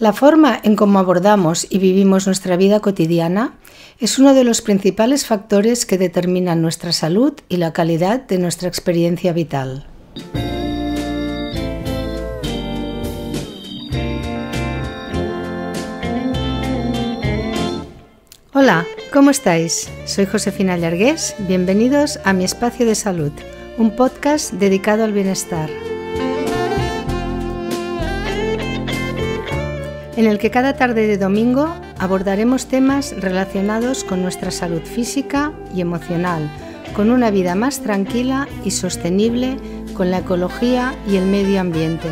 La forma en cómo abordamos y vivimos nuestra vida cotidiana es uno de los principales factores que determinan nuestra salud y la calidad de nuestra experiencia vital. Hola, ¿cómo estáis? Soy Josefina Llargués, bienvenidos a Mi Espacio de Salud, un podcast dedicado al bienestar. en el que cada tarde de domingo abordaremos temas relacionados con nuestra salud física y emocional, con una vida más tranquila y sostenible, con la ecología y el medio ambiente.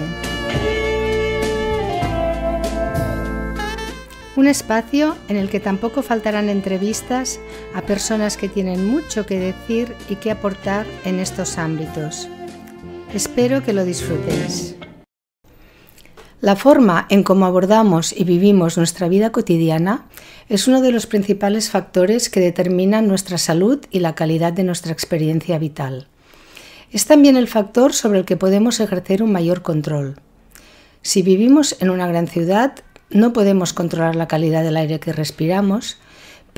Un espacio en el que tampoco faltarán entrevistas a personas que tienen mucho que decir y que aportar en estos ámbitos. Espero que lo disfrutéis. La forma en cómo abordamos y vivimos nuestra vida cotidiana es uno de los principales factores que determinan nuestra salud y la calidad de nuestra experiencia vital. Es también el factor sobre el que podemos ejercer un mayor control. Si vivimos en una gran ciudad, no podemos controlar la calidad del aire que respiramos,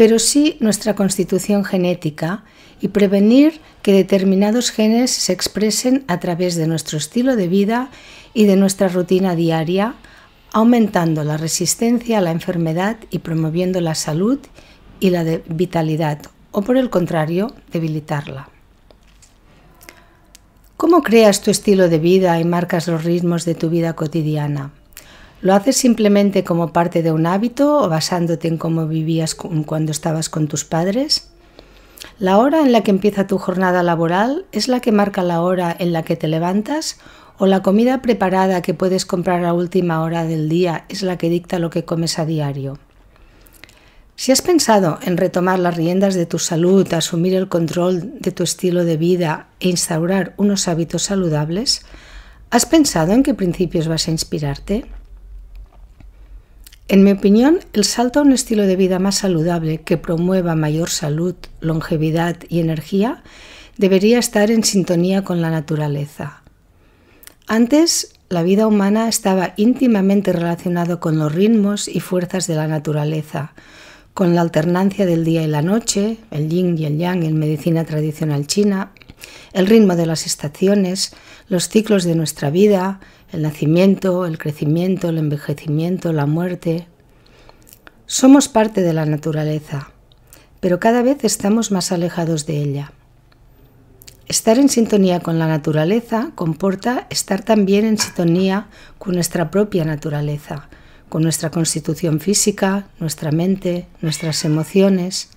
pero sí nuestra constitución genética y prevenir que determinados genes se expresen a través de nuestro estilo de vida y de nuestra rutina diaria, aumentando la resistencia a la enfermedad y promoviendo la salud y la vitalidad, o por el contrario, debilitarla. ¿Cómo creas tu estilo de vida y marcas los ritmos de tu vida cotidiana? ¿Lo haces simplemente como parte de un hábito o basándote en cómo vivías cuando estabas con tus padres? ¿La hora en la que empieza tu jornada laboral es la que marca la hora en la que te levantas o la comida preparada que puedes comprar a última hora del día es la que dicta lo que comes a diario? Si has pensado en retomar las riendas de tu salud, asumir el control de tu estilo de vida e instaurar unos hábitos saludables, ¿has pensado en qué principios vas a inspirarte? En mi opinión, el salto a un estilo de vida más saludable que promueva mayor salud, longevidad y energía debería estar en sintonía con la naturaleza. Antes, la vida humana estaba íntimamente relacionada con los ritmos y fuerzas de la naturaleza, con la alternancia del día y la noche, el yin y el yang en medicina tradicional china, el ritmo de las estaciones, los ciclos de nuestra vida, el nacimiento, el crecimiento, el envejecimiento, la muerte. Somos parte de la naturaleza, pero cada vez estamos más alejados de ella. Estar en sintonía con la naturaleza comporta estar también en sintonía con nuestra propia naturaleza, con nuestra constitución física, nuestra mente, nuestras emociones,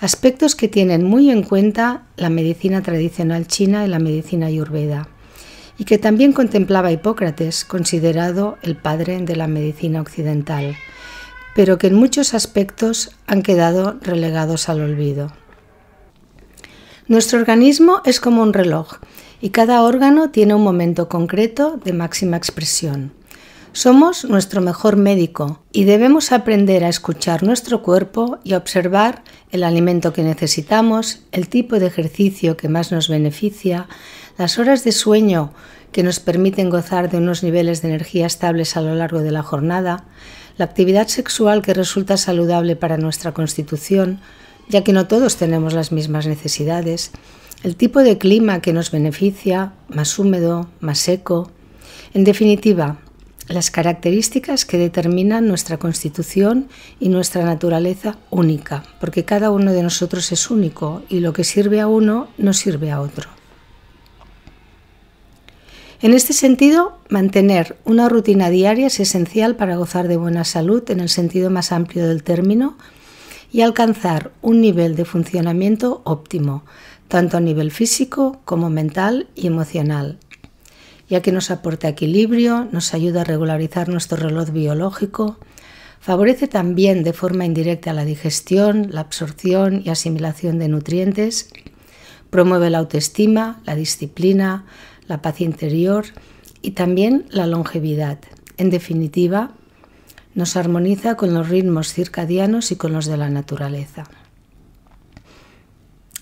aspectos que tienen muy en cuenta la medicina tradicional china y la medicina ayurveda y que también contemplaba Hipócrates, considerado el padre de la medicina occidental, pero que en muchos aspectos han quedado relegados al olvido. Nuestro organismo es como un reloj y cada órgano tiene un momento concreto de máxima expresión. Somos nuestro mejor médico y debemos aprender a escuchar nuestro cuerpo y a observar el alimento que necesitamos, el tipo de ejercicio que más nos beneficia, las horas de sueño que nos permiten gozar de unos niveles de energía estables a lo largo de la jornada, la actividad sexual que resulta saludable para nuestra constitución, ya que no todos tenemos las mismas necesidades, el tipo de clima que nos beneficia, más húmedo, más seco, en definitiva, las características que determinan nuestra constitución y nuestra naturaleza única, porque cada uno de nosotros es único y lo que sirve a uno no sirve a otro. En este sentido, mantener una rutina diaria es esencial para gozar de buena salud en el sentido más amplio del término y alcanzar un nivel de funcionamiento óptimo, tanto a nivel físico como mental y emocional, ya que nos aporta equilibrio, nos ayuda a regularizar nuestro reloj biológico, favorece también de forma indirecta la digestión, la absorción y asimilación de nutrientes, promueve la autoestima, la disciplina, la paz interior y también la longevidad. En definitiva, nos armoniza con los ritmos circadianos y con los de la naturaleza.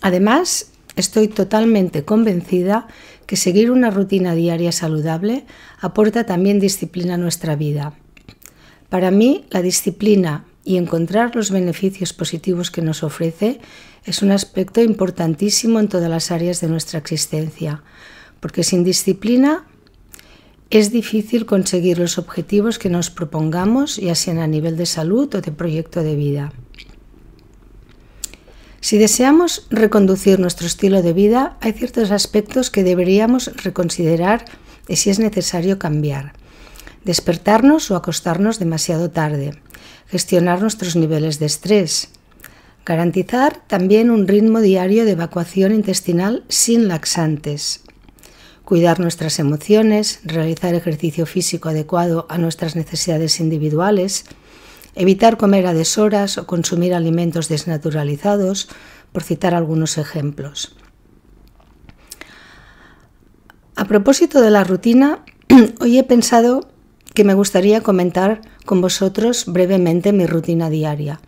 Además, estoy totalmente convencida que seguir una rutina diaria saludable aporta también disciplina a nuestra vida. Para mí, la disciplina y encontrar los beneficios positivos que nos ofrece es un aspecto importantísimo en todas las áreas de nuestra existencia, porque sin disciplina es difícil conseguir los objetivos que nos propongamos, ya sean a nivel de salud o de proyecto de vida. Si deseamos reconducir nuestro estilo de vida, hay ciertos aspectos que deberíamos reconsiderar y si es necesario cambiar. Despertarnos o acostarnos demasiado tarde. Gestionar nuestros niveles de estrés. Garantizar también un ritmo diario de evacuación intestinal sin laxantes cuidar nuestras emociones, realizar ejercicio físico adecuado a nuestras necesidades individuales, evitar comer a deshoras o consumir alimentos desnaturalizados, por citar algunos ejemplos. A propósito de la rutina, hoy he pensado que me gustaría comentar con vosotros brevemente mi rutina diaria.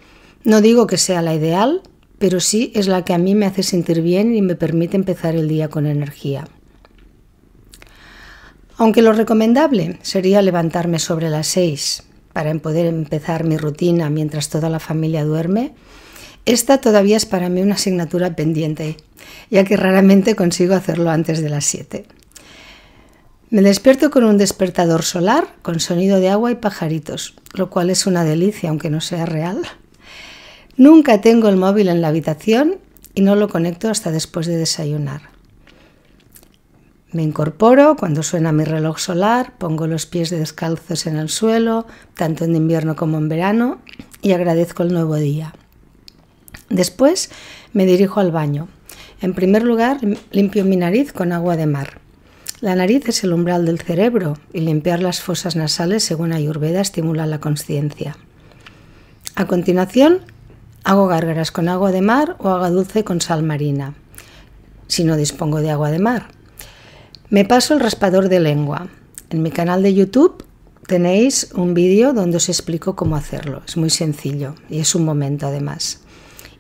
No digo que sea la ideal, pero sí es la que a mí me hace sentir bien y me permite empezar el día con energía aunque lo recomendable sería levantarme sobre las 6 para em-, poder empezar mi rutina mientras toda la familia duerme, esta todavía es para mí una asignatura pendiente, ya que raramente consigo hacerlo antes de las 7. Me despierto con un despertador solar, con sonido de agua y pajaritos, lo cual es una delicia, aunque no sea real. Nunca tengo el móvil en la habitación y no lo conecto hasta después de desayunar. Me incorporo cuando suena mi reloj solar, pongo los pies descalzos en el suelo, tanto en invierno como en verano, y agradezco el nuevo día. Después me dirijo al baño. En primer lugar, limpio mi nariz con agua de mar. La nariz es el umbral del cerebro y limpiar las fosas nasales, según Ayurveda, estimula la conciencia. A continuación, hago gárgaras con agua de mar o agua dulce con sal marina, si no dispongo de agua de mar. Me paso el raspador de lengua. En mi canal de YouTube tenéis un vídeo donde os explico cómo hacerlo. Es muy sencillo y es un momento además.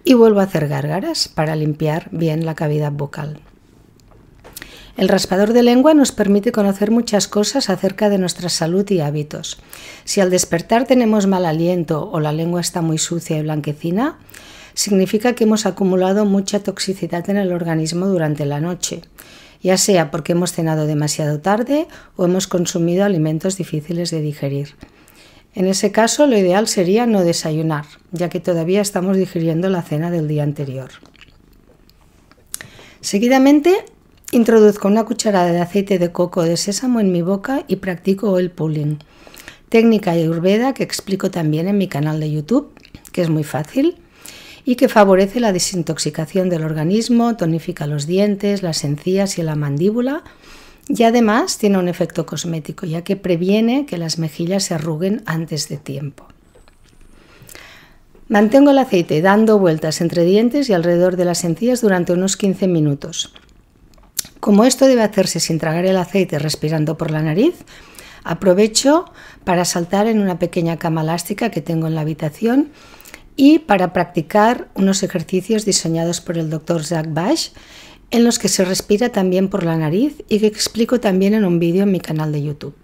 Y vuelvo a hacer gárgaras para limpiar bien la cavidad bucal. El raspador de lengua nos permite conocer muchas cosas acerca de nuestra salud y hábitos. Si al despertar tenemos mal aliento o la lengua está muy sucia y blanquecina, significa que hemos acumulado mucha toxicidad en el organismo durante la noche ya sea porque hemos cenado demasiado tarde o hemos consumido alimentos difíciles de digerir. En ese caso, lo ideal sería no desayunar, ya que todavía estamos digiriendo la cena del día anterior. Seguidamente, introduzco una cucharada de aceite de coco de sésamo en mi boca y practico el pulling, técnica ayurveda que explico también en mi canal de YouTube, que es muy fácil y que favorece la desintoxicación del organismo, tonifica los dientes, las encías y la mandíbula y además tiene un efecto cosmético ya que previene que las mejillas se arruguen antes de tiempo. Mantengo el aceite dando vueltas entre dientes y alrededor de las encías durante unos 15 minutos. Como esto debe hacerse sin tragar el aceite respirando por la nariz, aprovecho para saltar en una pequeña cama elástica que tengo en la habitación y para practicar unos ejercicios diseñados por el doctor Jacques Bash, en los que se respira también por la nariz y que explico también en un vídeo en mi canal de YouTube.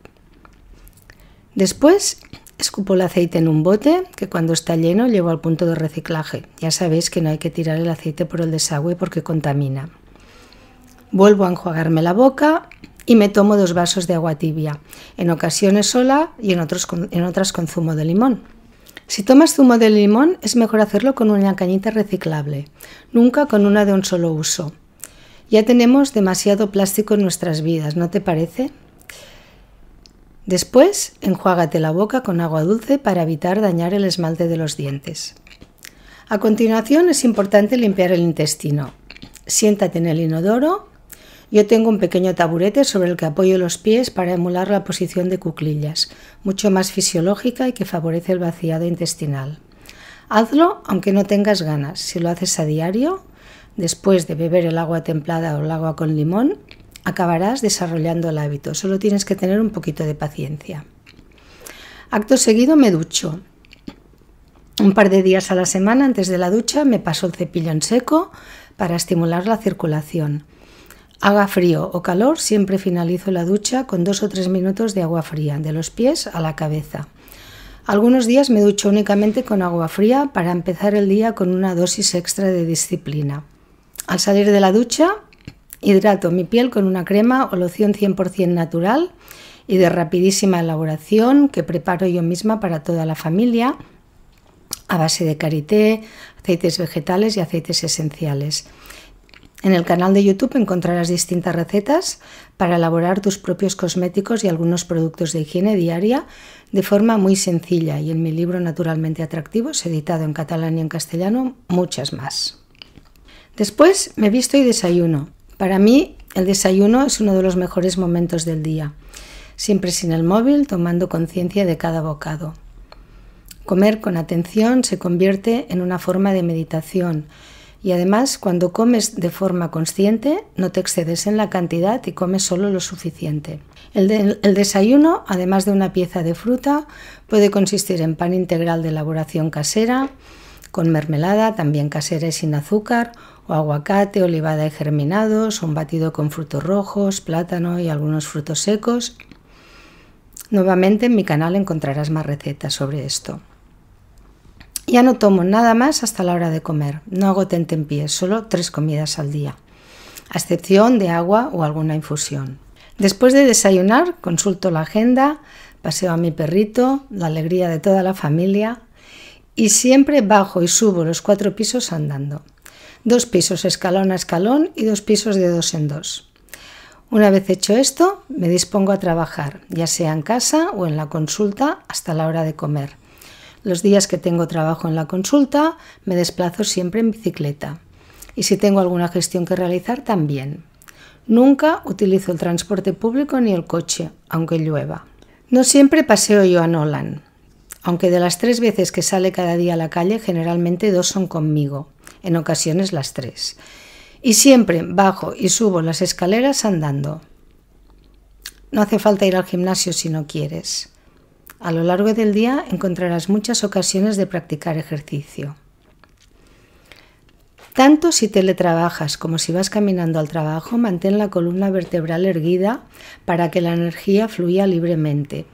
Después escupo el aceite en un bote que cuando está lleno llevo al punto de reciclaje. Ya sabéis que no hay que tirar el aceite por el desagüe porque contamina. Vuelvo a enjuagarme la boca y me tomo dos vasos de agua tibia, en ocasiones sola y en, en otras con zumo de limón. Si tomas zumo de limón, es mejor hacerlo con una cañita reciclable, nunca con una de un solo uso. Ya tenemos demasiado plástico en nuestras vidas, ¿no te parece? Después, enjuágate la boca con agua dulce para evitar dañar el esmalte de los dientes. A continuación, es importante limpiar el intestino. Siéntate en el inodoro yo tengo un pequeño taburete sobre el que apoyo los pies para emular la posición de cuclillas, mucho más fisiológica y que favorece el vaciado intestinal. Hazlo aunque no tengas ganas. Si lo haces a diario, después de beber el agua templada o el agua con limón, acabarás desarrollando el hábito. Solo tienes que tener un poquito de paciencia. Acto seguido me ducho. Un par de días a la semana antes de la ducha me paso el cepillo en seco para estimular la circulación. Haga frío o calor, siempre finalizo la ducha con dos o tres minutos de agua fría, de los pies a la cabeza. Algunos días me ducho únicamente con agua fría para empezar el día con una dosis extra de disciplina. Al salir de la ducha, hidrato mi piel con una crema o loción 100% natural y de rapidísima elaboración que preparo yo misma para toda la familia a base de karité, aceites vegetales y aceites esenciales. En el canal de YouTube encontrarás distintas recetas para elaborar tus propios cosméticos y algunos productos de higiene diaria de forma muy sencilla y en mi libro Naturalmente Atractivos, editado en catalán y en castellano, muchas más. Después me visto y desayuno. Para mí el desayuno es uno de los mejores momentos del día, siempre sin el móvil, tomando conciencia de cada bocado. Comer con atención se convierte en una forma de meditación, y además, cuando comes de forma consciente, no te excedes en la cantidad y comes solo lo suficiente. El, desayuno, además de una pieza de fruta, puede consistir en pan integral de elaboración casera, con mermelada, también casera y sin azúcar, o aguacate, olivada y germinados, un batido con frutos rojos, plátano y algunos frutos secos. Nuevamente en mi canal encontrarás más recetas sobre esto ya no tomo nada más hasta la hora de comer. No hago en pie, solo tres comidas al día, a excepción de agua o alguna infusión. Después de desayunar, consulto la agenda, paseo a mi perrito, la alegría de toda la familia y siempre bajo y subo los cuatro pisos andando. Dos pisos escalón a escalón y dos pisos de dos en dos. Una vez hecho esto, me dispongo a trabajar, ya sea en casa o en la consulta hasta la hora de comer los días que tengo trabajo en la consulta me desplazo siempre en bicicleta. Y si tengo alguna gestión que realizar, también. Nunca utilizo el transporte público ni el coche, aunque llueva. No siempre paseo yo a Nolan, aunque de las tres veces que sale cada día a la calle, generalmente dos son conmigo, en ocasiones las tres. Y siempre bajo y subo las escaleras andando. No hace falta ir al gimnasio si no quieres. A lo largo del día encontrarás muchas ocasiones de practicar ejercicio. Tanto si teletrabajas como si vas caminando al trabajo, mantén la columna vertebral erguida para que la energía fluya libremente.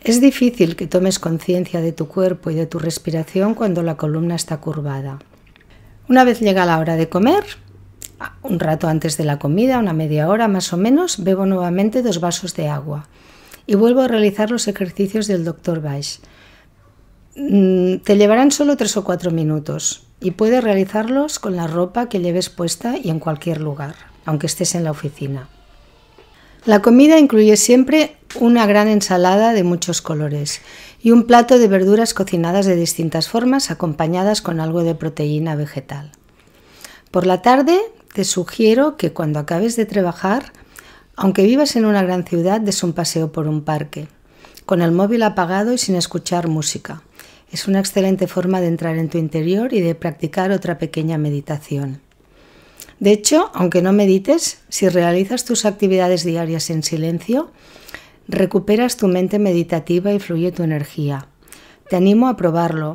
Es difícil que tomes conciencia de tu cuerpo y de tu respiración cuando la columna está curvada. Una vez llega la hora de comer, un rato antes de la comida, una media hora más o menos, bebo nuevamente dos vasos de agua y vuelvo a realizar los ejercicios del doctor Weiss. Mm, te llevarán solo tres o cuatro minutos y puedes realizarlos con la ropa que lleves puesta y en cualquier lugar, aunque estés en la oficina. La comida incluye siempre una gran ensalada de muchos colores y un plato de verduras cocinadas de distintas formas acompañadas con algo de proteína vegetal. Por la tarde te sugiero que cuando acabes de trabajar aunque vivas en una gran ciudad, des un paseo por un parque, con el móvil apagado y sin escuchar música. Es una excelente forma de entrar en tu interior y de practicar otra pequeña meditación. De hecho, aunque no medites, si realizas tus actividades diarias en silencio, recuperas tu mente meditativa y fluye tu energía. Te animo a probarlo.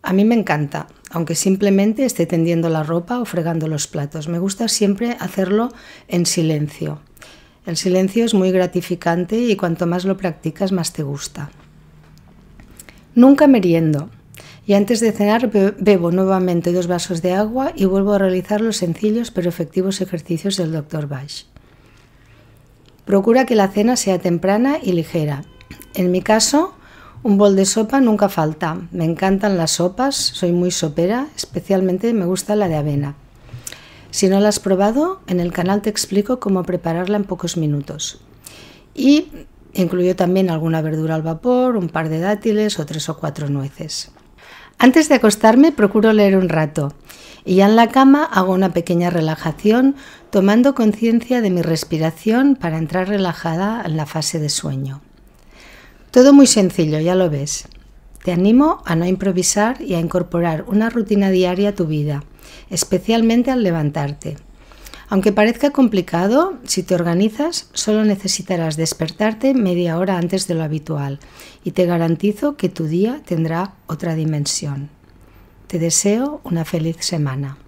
A mí me encanta aunque simplemente esté tendiendo la ropa o fregando los platos. Me gusta siempre hacerlo en silencio. El silencio es muy gratificante y cuanto más lo practicas, más te gusta. Nunca meriendo. Y antes de cenar bebo nuevamente dos vasos de agua y vuelvo a realizar los sencillos pero efectivos ejercicios del Dr. Bach. Procura que la cena sea temprana y ligera. En mi caso, un bol de sopa nunca falta. Me encantan las sopas, soy muy sopera, especialmente me gusta la de avena. Si no la has probado, en el canal te explico cómo prepararla en pocos minutos. Y incluyo también alguna verdura al vapor, un par de dátiles o tres o cuatro nueces. Antes de acostarme procuro leer un rato y ya en la cama hago una pequeña relajación tomando conciencia de mi respiración para entrar relajada en la fase de sueño. Todo muy sencillo, ya lo ves. Te animo a no improvisar y a incorporar una rutina diaria a tu vida, especialmente al levantarte. Aunque parezca complicado, si te organizas, solo necesitarás despertarte media hora antes de lo habitual y te garantizo que tu día tendrá otra dimensión. Te deseo una feliz semana.